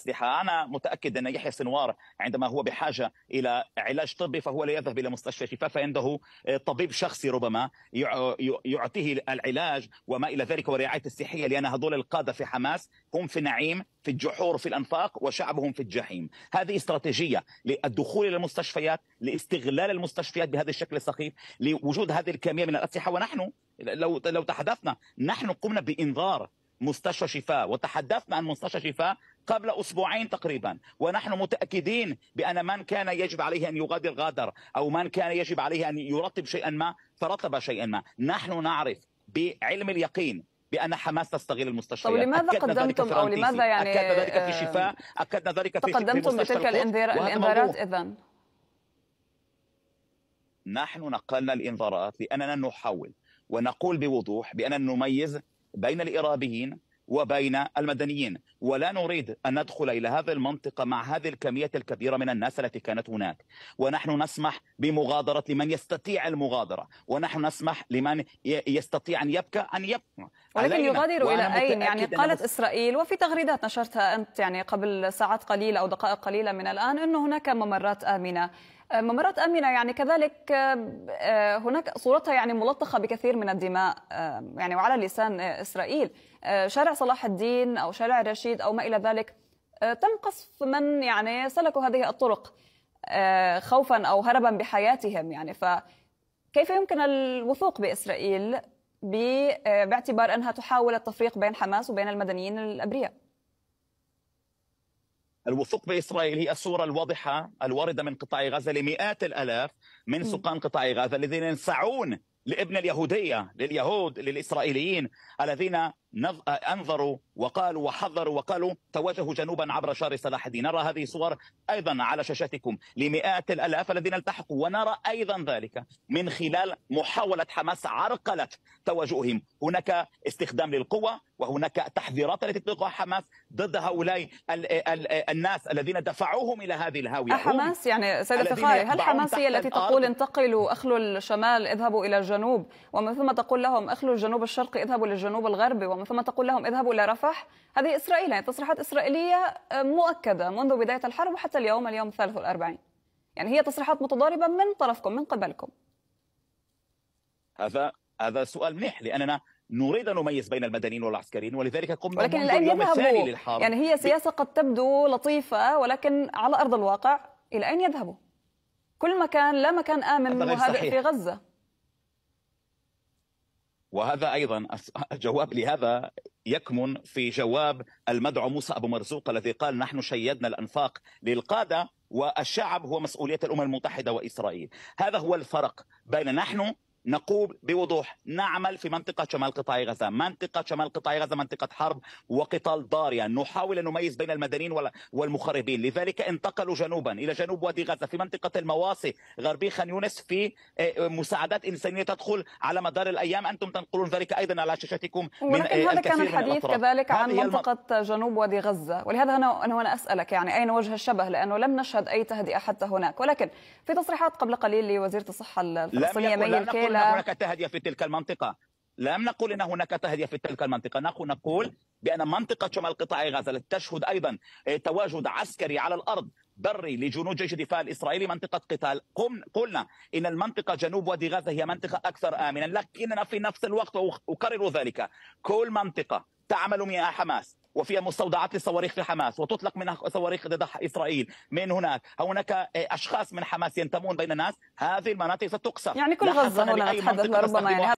الأسلحة أنا متأكد أن يحيى سنوار عندما هو بحاجة إلى علاج طبي فهو لا يذهب إلى مستشفى شفاء فعنده آه، طبيب شخصي ربما يعطيه العلاج وما إلى ذلك والرعاية الصحية لأن هذول القادة في حماس هم في النعيم في الجحور في الأنفاق وشعبهم في الجحيم هذه استراتيجية للدخول إلى المستشفيات لاستغلال المستشفيات بهذا الشكل السخيف لوجود هذه الكمية من الأسلحة ونحن لو لو تحدثنا نحن قمنا بإنذار مستشفى شفاء وتحدثنا عن مستشفى شفاء قبل أسبوعين تقريبا ونحن متأكدين بأن من كان يجب عليه أن يغادر غادر أو من كان يجب عليه أن يرتب شيئا ما فرطب شيئا ما نحن نعرف بعلم اليقين بان حماس تستغل المستشفيات طب لماذا قدمتم او لماذا يعني اكدنا ذلك في شفاء اكدنا ذلك في تقدمتم بتلك الانذار الانذارات اذا نحن نقلنا الانذارات لاننا نحاول ونقول بوضوح باننا نميز بين الارهابيين وبين المدنيين ولا نريد أن ندخل إلى هذه المنطقة مع هذه الكمية الكبيرة من الناس التي كانت هناك ونحن نسمح بمغادرة لمن يستطيع المغادرة ونحن نسمح لمن يستطيع أن يبكى أن يبكى ولكن يغادروا إلى أين؟ يعني قالت إسرائيل وفي تغريدات نشرتها أنت يعني قبل ساعات قليلة أو دقائق قليلة من الآن أنه هناك ممرات آمنة آه، ممرات أمنة يعني كذلك آه، آه، هناك صورتها يعني ملطخة بكثير من الدماء يعني وعلى لسان إسرائيل شارع صلاح الدين أو شارع رشيد أو ما إلى ذلك تم قصف من يعني سلكوا هذه الطرق خوفا أو هربا بحياتهم يعني فكيف يمكن الوثوق بإسرائيل باعتبار أنها تحاول التفريق بين حماس وبين المدنيين الأبرياء؟ الوثوق باسرائيل هي الصوره الواضحه الوارده من قطاع غزه لمئات الالاف من سكان قطاع غزه الذين ينسعون لابن اليهوديه لليهود للاسرائيليين الذين انظروا وقالوا وحذروا وقالوا توجهوا جنوبا عبر شارع صلاح الدين نرى هذه الصور ايضا على شاشتكم لمئات الالاف الذين التحقوا ونرى ايضا ذلك من خلال محاوله حماس عرقله توجههم هناك استخدام للقوه وهناك تحذيرات التي تطلقها حماس ضد هؤلاء ال ال الناس الذين دفعوهم الى هذه الهاويه حماس يعني سيد فخاري هل حماس هي التي تقول انتقلوا اخلوا الشمال اذهبوا الى الجنوب ومن ثم تقول لهم اخلوا الجنوب الشرقي اذهبوا للجنوب الغربي ومن ومن ثم تقول لهم اذهبوا إلى رفح هذه إسرائيل يعني تصريحات إسرائيلية آه، مؤكدة منذ بداية الحرب وحتى اليوم اليوم الثالث والأربعين يعني هي تصريحات متضاربة من طرفكم من قبلكم هذا هذا سؤال منيح لأننا نريد أن نميز بين المدنيين والعسكريين ولذلك قمنا ولكن الآن يذهبوا يعني هي سياسة قد تبدو لطيفة ولكن على أرض الواقع إلى أين يذهبوا؟ كل مكان لا مكان آمن وهذا في غزة وهذا ايضا الجواب لهذا يكمن في جواب المدعو موسى ابو مرزوق الذي قال نحن شيدنا الانفاق للقاده والشعب هو مسؤوليه الامم المتحده واسرائيل، هذا هو الفرق بين نحن نقوم بوضوح نعمل في منطقة شمال قطاع غزة منطقة شمال قطاع غزة منطقة حرب وقتال ضارية يعني نحاول أن نميز بين المدنيين والمخربين لذلك انتقلوا جنوبا إلى جنوب وادي غزة في منطقة المواصي غربي خان يونس في آه، آه، مساعدات إنسانية تدخل على مدار الأيام أنتم تنقلون ذلك أيضا على شاشتكم من آه، ولكن هذا كان الحديث كذلك عن منطقة جنوب وادي غزة ولهذا أنا وأنا أسألك يعني أين وجه الشبه لأنه لم نشهد أي تهدئة حتى هناك ولكن في تصريحات قبل قليل لوزيرة الصحة الفلسطينية نقول هناك تهدئة في تلك المنطقة لم نقول ان هناك تهدئه في تلك المنطقه نحن نقول بان منطقه شمال قطاع غزه التي تشهد ايضا تواجد عسكري على الارض بري لجنود جيش الدفاع الاسرائيلي منطقه قتال قلنا ان المنطقه جنوب وادي غزه هي منطقه اكثر امنا لكننا في نفس الوقت واكرر ذلك كل منطقه تعمل مياه حماس وفيها مستودعات لصواريخ لحماس وتطلق منها صواريخ ضد اسرائيل من هناك او هناك آه، اشخاص من حماس ينتمون بين الناس هذه المناطق ستقصف يعني كل غزه هنا تحدث ربما يعني